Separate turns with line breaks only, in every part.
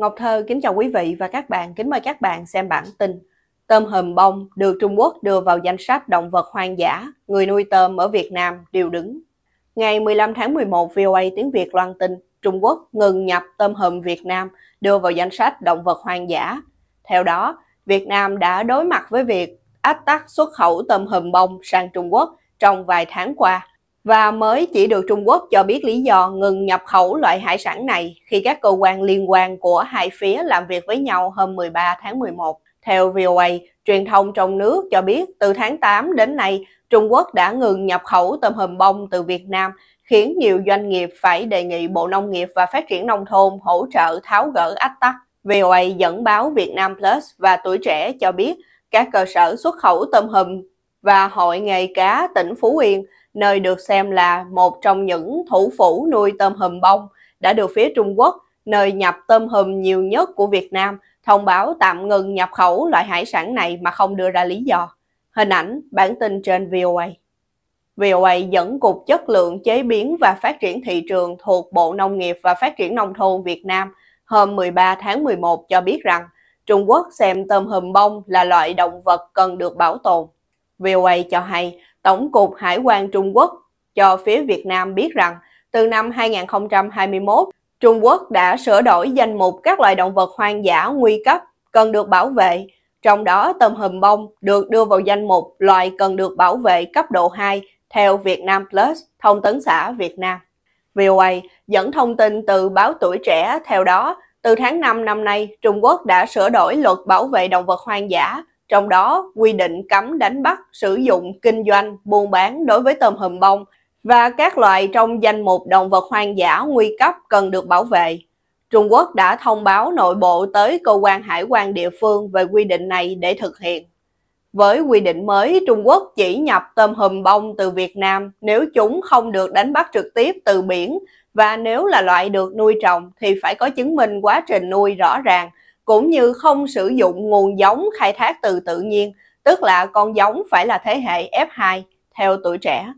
Ngọc Thơ kính chào quý vị và các bạn, kính mời các bạn xem bản tin. Tôm hùm bông được Trung Quốc đưa vào danh sách động vật hoang dã, người nuôi tôm ở Việt Nam đều đứng. Ngày 15 tháng 11, VOA tiếng Việt loan tin Trung Quốc ngừng nhập tôm hùm Việt Nam đưa vào danh sách động vật hoang dã. Theo đó, Việt Nam đã đối mặt với việc áp tác xuất khẩu tôm hùm bông sang Trung Quốc trong vài tháng qua và mới chỉ được Trung Quốc cho biết lý do ngừng nhập khẩu loại hải sản này khi các cơ quan liên quan của hai phía làm việc với nhau hôm 13 tháng 11. Theo VOA, truyền thông trong nước cho biết từ tháng 8 đến nay, Trung Quốc đã ngừng nhập khẩu tôm hùm bông từ Việt Nam, khiến nhiều doanh nghiệp phải đề nghị Bộ Nông nghiệp và Phát triển Nông thôn hỗ trợ tháo gỡ ách tắc. VOA dẫn báo Việt Nam Plus và Tuổi Trẻ cho biết các cơ sở xuất khẩu tôm hùm và Hội nghề cá tỉnh Phú Yên – nơi được xem là một trong những thủ phủ nuôi tôm hùm bông, đã được phía Trung Quốc, nơi nhập tôm hùm nhiều nhất của Việt Nam, thông báo tạm ngừng nhập khẩu loại hải sản này mà không đưa ra lý do. Hình ảnh, bản tin trên VOA. VOA dẫn Cục Chất lượng Chế biến và Phát triển Thị trường thuộc Bộ Nông nghiệp và Phát triển Nông thôn Việt Nam hôm 13 tháng 11 cho biết rằng Trung Quốc xem tôm hùm bông là loại động vật cần được bảo tồn. VOA cho hay Tổng cục Hải quan Trung Quốc cho phía Việt Nam biết rằng từ năm 2021, Trung Quốc đã sửa đổi danh mục các loài động vật hoang dã nguy cấp cần được bảo vệ, trong đó tôm hùm bông được đưa vào danh mục loài cần được bảo vệ cấp độ 2 theo Việt Nam Plus, thông tấn xã Việt Nam. VOA dẫn thông tin từ báo tuổi trẻ theo đó, từ tháng 5 năm nay, Trung Quốc đã sửa đổi luật bảo vệ động vật hoang dã trong đó quy định cấm đánh bắt, sử dụng, kinh doanh, buôn bán đối với tôm hùm bông và các loại trong danh mục động vật hoang dã nguy cấp cần được bảo vệ. Trung Quốc đã thông báo nội bộ tới cơ quan hải quan địa phương về quy định này để thực hiện. Với quy định mới, Trung Quốc chỉ nhập tôm hùm bông từ Việt Nam nếu chúng không được đánh bắt trực tiếp từ biển và nếu là loại được nuôi trồng thì phải có chứng minh quá trình nuôi rõ ràng cũng như không sử dụng nguồn giống khai thác từ tự nhiên, tức là con giống phải là thế hệ F2 theo tuổi trẻ.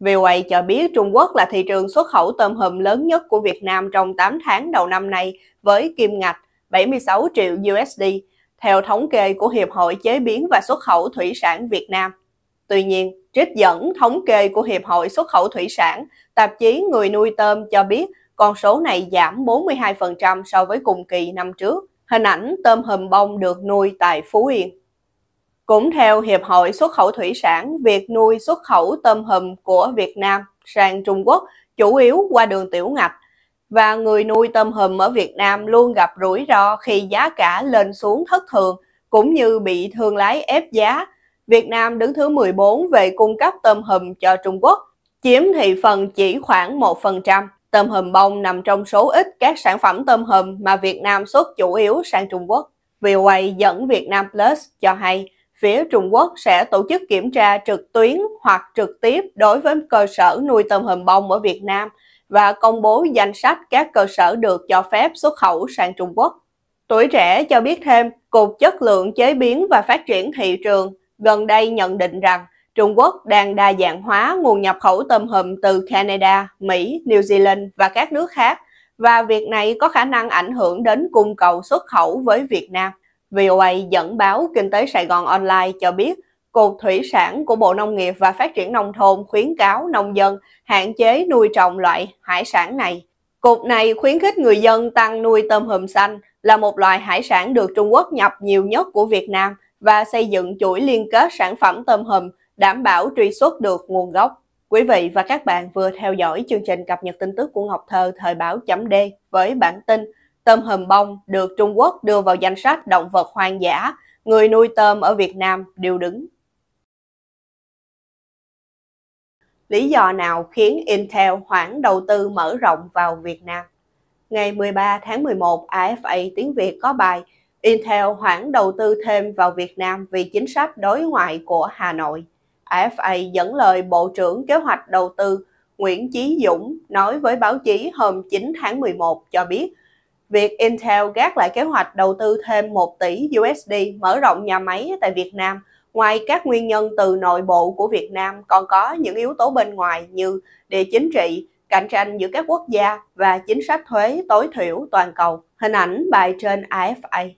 VOA cho biết Trung Quốc là thị trường xuất khẩu tôm hùm lớn nhất của Việt Nam trong 8 tháng đầu năm nay với kim ngạch 76 triệu USD, theo thống kê của Hiệp hội Chế biến và Xuất khẩu Thủy sản Việt Nam. Tuy nhiên, trích dẫn thống kê của Hiệp hội Xuất khẩu Thủy sản, tạp chí Người nuôi tôm cho biết con số này giảm 42% so với cùng kỳ năm trước hình ảnh tôm hùm bông được nuôi tại Phú Yên. Cũng theo Hiệp hội Xuất khẩu Thủy sản, việc nuôi xuất khẩu tôm hùm của Việt Nam sang Trung Quốc chủ yếu qua đường tiểu ngạch và người nuôi tôm hùm ở Việt Nam luôn gặp rủi ro khi giá cả lên xuống thất thường cũng như bị thương lái ép giá. Việt Nam đứng thứ 14 về cung cấp tôm hùm cho Trung Quốc, chiếm thị phần chỉ khoảng 1%. Tôm hùm bông nằm trong số ít các sản phẩm tôm hùm mà Việt Nam xuất chủ yếu sang Trung Quốc. VOA dẫn Việt Nam Plus cho hay, phía Trung Quốc sẽ tổ chức kiểm tra trực tuyến hoặc trực tiếp đối với cơ sở nuôi tôm hùm bông ở Việt Nam và công bố danh sách các cơ sở được cho phép xuất khẩu sang Trung Quốc. Tuổi trẻ cho biết thêm, Cục Chất lượng Chế biến và Phát triển Thị trường gần đây nhận định rằng Trung Quốc đang đa dạng hóa nguồn nhập khẩu tôm hùm từ Canada, Mỹ, New Zealand và các nước khác, và việc này có khả năng ảnh hưởng đến cung cầu xuất khẩu với Việt Nam. VOA dẫn báo Kinh tế Sài Gòn Online cho biết, Cục Thủy sản của Bộ Nông nghiệp và Phát triển Nông thôn khuyến cáo nông dân hạn chế nuôi trồng loại hải sản này. Cục này khuyến khích người dân tăng nuôi tôm hùm xanh là một loài hải sản được Trung Quốc nhập nhiều nhất của Việt Nam và xây dựng chuỗi liên kết sản phẩm tôm hùm đảm bảo truy xuất được nguồn gốc. Quý vị và các bạn vừa theo dõi chương trình cập nhật tin tức của Ngọc Thơ thời báo chấm D với bản tin Tôm hùm bông được Trung Quốc đưa vào danh sách động vật hoang dã, người nuôi tôm ở Việt Nam đều đứng. Lý do nào khiến Intel hoãn đầu tư mở rộng vào Việt Nam? Ngày 13 tháng 11, AFA tiếng Việt có bài Intel hoãn đầu tư thêm vào Việt Nam vì chính sách đối ngoại của Hà Nội. AFA dẫn lời Bộ trưởng Kế hoạch Đầu tư Nguyễn Chí Dũng nói với báo chí hôm 9 tháng 11 cho biết việc Intel gác lại kế hoạch đầu tư thêm 1 tỷ USD mở rộng nhà máy tại Việt Nam Ngoài các nguyên nhân từ nội bộ của Việt Nam còn có những yếu tố bên ngoài như địa chính trị, cạnh tranh giữa các quốc gia và chính sách thuế tối thiểu toàn cầu. Hình ảnh bài trên AFA.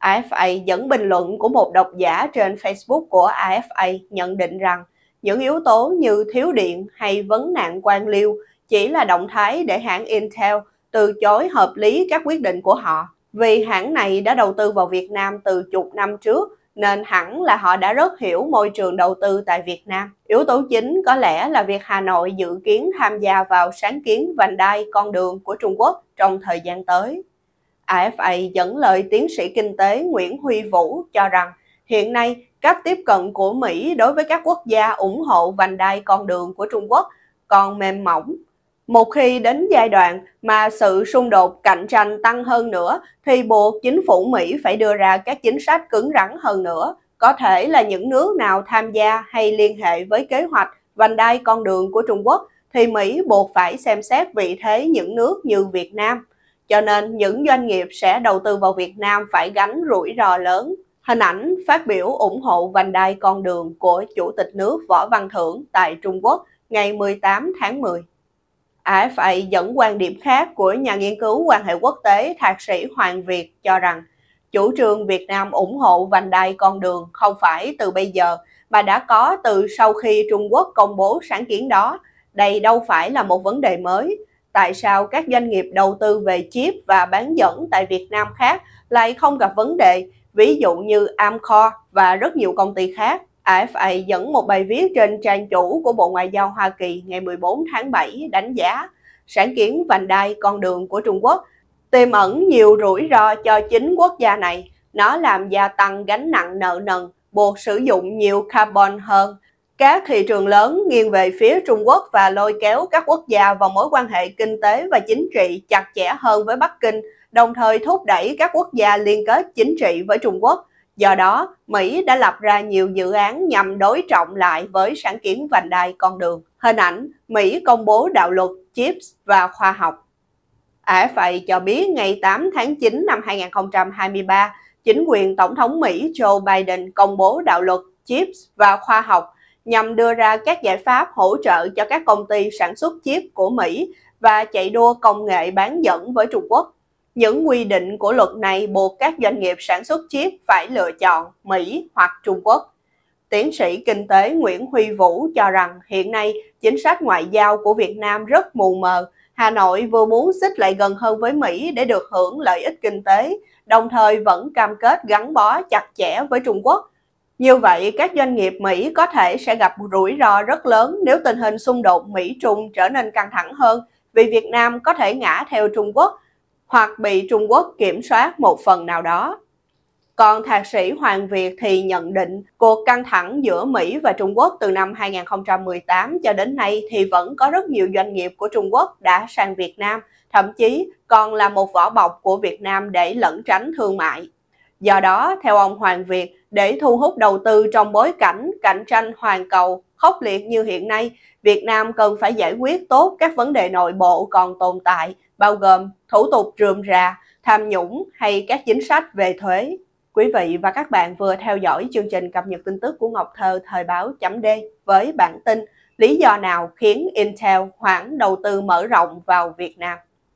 AFA dẫn bình luận của một độc giả trên Facebook của AFA nhận định rằng những yếu tố như thiếu điện hay vấn nạn quan liêu chỉ là động thái để hãng Intel từ chối hợp lý các quyết định của họ. Vì hãng này đã đầu tư vào Việt Nam từ chục năm trước nên hẳn là họ đã rất hiểu môi trường đầu tư tại Việt Nam. Yếu tố chính có lẽ là việc Hà Nội dự kiến tham gia vào sáng kiến vành đai con đường của Trung Quốc trong thời gian tới. AFA dẫn lời tiến sĩ kinh tế Nguyễn Huy Vũ cho rằng hiện nay cách tiếp cận của Mỹ đối với các quốc gia ủng hộ vành đai con đường của Trung Quốc còn mềm mỏng. Một khi đến giai đoạn mà sự xung đột cạnh tranh tăng hơn nữa thì buộc chính phủ Mỹ phải đưa ra các chính sách cứng rắn hơn nữa. Có thể là những nước nào tham gia hay liên hệ với kế hoạch vành đai con đường của Trung Quốc thì Mỹ buộc phải xem xét vị thế những nước như Việt Nam cho nên những doanh nghiệp sẽ đầu tư vào Việt Nam phải gánh rủi ro lớn. Hình ảnh phát biểu ủng hộ vành đai con đường của Chủ tịch nước Võ Văn Thưởng tại Trung Quốc ngày 18 tháng 10. AFA dẫn quan điểm khác của nhà nghiên cứu quan hệ quốc tế thạc sĩ Hoàng Việt cho rằng chủ trương Việt Nam ủng hộ vành đai con đường không phải từ bây giờ mà đã có từ sau khi Trung Quốc công bố sáng kiến đó. Đây đâu phải là một vấn đề mới, tại sao các doanh nghiệp đầu tư về chip và bán dẫn tại Việt Nam khác lại không gặp vấn đề, ví dụ như Amcor và rất nhiều công ty khác. AFA dẫn một bài viết trên trang chủ của Bộ Ngoại giao Hoa Kỳ ngày 14 tháng 7 đánh giá sản kiến vành đai con đường của Trung Quốc tiềm ẩn nhiều rủi ro cho chính quốc gia này. Nó làm gia tăng gánh nặng nợ nần, buộc sử dụng nhiều carbon hơn các thị trường lớn nghiêng về phía Trung Quốc và lôi kéo các quốc gia vào mối quan hệ kinh tế và chính trị chặt chẽ hơn với Bắc Kinh, đồng thời thúc đẩy các quốc gia liên kết chính trị với Trung Quốc. Do đó, Mỹ đã lập ra nhiều dự án nhằm đối trọng lại với sáng kiến vành đai con đường. Hình ảnh Mỹ công bố đạo luật CHIPS và khoa học. phải cho biết ngày 8 tháng 9 năm 2023, chính quyền Tổng thống Mỹ Joe Biden công bố đạo luật CHIPS và khoa học nhằm đưa ra các giải pháp hỗ trợ cho các công ty sản xuất chip của Mỹ và chạy đua công nghệ bán dẫn với Trung Quốc. Những quy định của luật này buộc các doanh nghiệp sản xuất chip phải lựa chọn Mỹ hoặc Trung Quốc. Tiến sĩ kinh tế Nguyễn Huy Vũ cho rằng hiện nay chính sách ngoại giao của Việt Nam rất mù mờ. Hà Nội vừa muốn xích lại gần hơn với Mỹ để được hưởng lợi ích kinh tế, đồng thời vẫn cam kết gắn bó chặt chẽ với Trung Quốc như vậy, các doanh nghiệp Mỹ có thể sẽ gặp rủi ro rất lớn nếu tình hình xung đột Mỹ-Trung trở nên căng thẳng hơn vì Việt Nam có thể ngã theo Trung Quốc hoặc bị Trung Quốc kiểm soát một phần nào đó. Còn thạc sĩ Hoàng Việt thì nhận định cuộc căng thẳng giữa Mỹ và Trung Quốc từ năm 2018 cho đến nay thì vẫn có rất nhiều doanh nghiệp của Trung Quốc đã sang Việt Nam, thậm chí còn là một vỏ bọc của Việt Nam để lẩn tránh thương mại. Do đó, theo ông Hoàng Việt, để thu hút đầu tư trong bối cảnh cạnh tranh hoàn cầu khốc liệt như hiện nay, Việt Nam cần phải giải quyết tốt các vấn đề nội bộ còn tồn tại, bao gồm thủ tục rườm rà, tham nhũng hay các chính sách về thuế. Quý vị và các bạn vừa theo dõi chương trình cập nhật tin tức của Ngọc Thơ thời báo chấm D với bản tin Lý do nào khiến Intel hoãn đầu tư mở rộng vào Việt Nam?